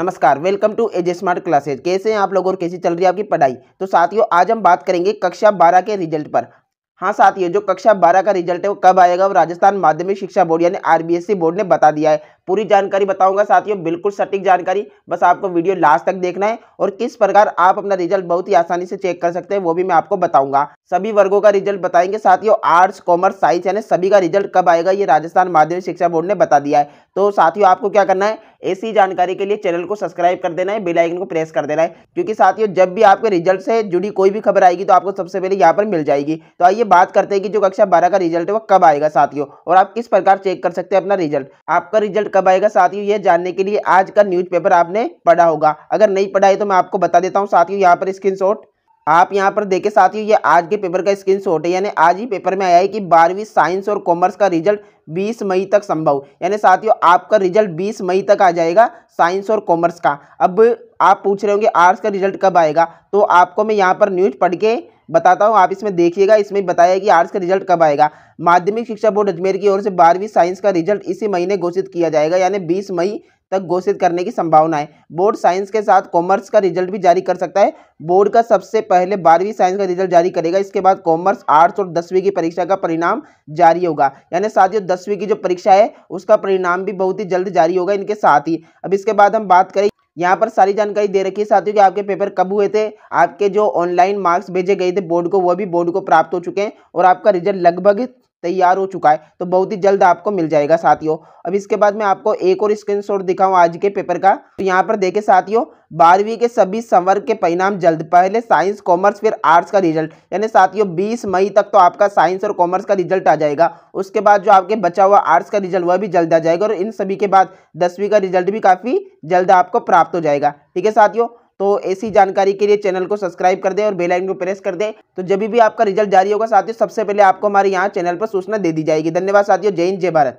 नमस्कार welcome to Edge smart classes कैसे हैं आप लोग और कैसी चल रही है आपकी पढ़ाई तो साथियों आज हम बात करेंगे कक्षा बारह के रिजल्ट पर हाँ साथियों जो कक्षा बारह का रिजल्ट है वो कब आएगा वो राजस्थान माध्यमिक शिक्षा बोर्ड यानी आरबीएससी बोर्ड ने बता दिया है पूरी जानकारी बताऊंगा साथियों बिल्कुल सटीक जानकारी बस आपको वीडियो लास्ट तक देखना है और किस प्रकार आप अपना रिजल्ट बहुत ही आसानी से चेक कर सकते हैं वो भी मैं आपको बताऊंगा सभी वर्गों का रिजल्ट बताएंगे साथियों आर्ट्स कॉमर्स साइंस यानी सभी का रिजल्ट कब आएगा ये राजस्थान माध्यमिक शिक्षा बोर्ड ने बता दिया है तो साथियों आपको क्या करना है ऐसी जानकारी के लिए चैनल को सब्सक्राइब कर देना है बेल आइकन को प्रेस कर देना है क्योंकि साथियों जब भी आपके रिजल्ट से जुड़ी कोई भी खबर आएगी तो आपको सबसे पहले यहाँ पर मिल जाएगी तो आइए बात करते हैं कि जो कक्षा बारह का रिजल्ट है वो कब आएगा साथियों और आप किस प्रकार चेक कर सकते हैं अपना रिजल्ट आपका रिजल्ट कब आएगा साथियों ये जानने के लिए आज का न्यूज़पेपर आपने पढ़ा होगा अगर नहीं पढ़ा है तो मैं आपको बता देता हूँ साथियों यहाँ पर स्क्रीनशॉट आप यहाँ पर देखें साथियों ये आज के पेपर का स्क्रीन शॉट है यानी आज ही पेपर में आया है कि बारहवीं साइंस और कॉमर्स का रिजल्ट 20 मई तक संभव यानी साथियों आपका रिजल्ट 20 मई तक आ जाएगा साइंस और कॉमर्स का अब आप पूछ रहे होंगे आर्ट्स का रिजल्ट कब आएगा तो आपको मैं यहाँ पर न्यूज पढ़ के बताता हूँ आप इसमें देखिएगा इसमें बताया कि आर्ट्स का रिजल्ट कब आएगा माध्यमिक शिक्षा बोर्ड अजमेर की ओर से बारहवीं साइंस का रिजल्ट इसी महीने घोषित किया जाएगा यानी बीस मई तक घोषित करने की संभावना है बोर्ड साइंस के साथ कॉमर्स का रिजल्ट भी जारी कर सकता है बोर्ड का सबसे पहले बारहवीं साइंस का रिजल्ट जारी करेगा इसके बाद कॉमर्स आर्ट्स और दसवीं की परीक्षा का परिणाम जारी होगा यानी साथियों दसवीं की जो परीक्षा है उसका परिणाम भी बहुत ही जल्द जारी होगा इनके साथ ही अब इसके बाद हम बात करें यहाँ पर सारी जानकारी दे रखी है साथियों कि आपके पेपर कब हुए थे आपके जो ऑनलाइन मार्क्स भेजे गए थे बोर्ड को वह भी बोर्ड को प्राप्त हो चुके हैं और आपका रिजल्ट लगभग तैयार हो चुका है तो बहुत ही जल्द आपको मिल जाएगा साथियों अब इसके बाद मैं आपको एक और स्क्रीनशॉट दिखाऊं आज के पेपर का तो यहाँ पर देखे साथियों बारहवीं के सभी संवर्ग के परिणाम जल्द पहले साइंस कॉमर्स फिर आर्ट्स का रिजल्ट यानी साथियों 20 मई तक तो आपका साइंस और कॉमर्स का रिजल्ट आ जाएगा उसके बाद जो आपके बचा हुआ आर्ट्स का रिजल्ट वह भी जल्द आ जाएगा और इन सभी के बाद दसवीं का रिजल्ट भी काफ़ी जल्द आपको प्राप्त हो जाएगा ठीक है साथियों तो ऐसी जानकारी के लिए चैनल को सब्सक्राइब कर दें और बेल आइकन को प्रेस कर दें तो जब भी आपका रिजल्ट जारी होगा साथियों सबसे पहले आपको हमारे यहाँ चैनल पर सूचना दे दी जाएगी धन्यवाद साथियों जय हिंद जय भारत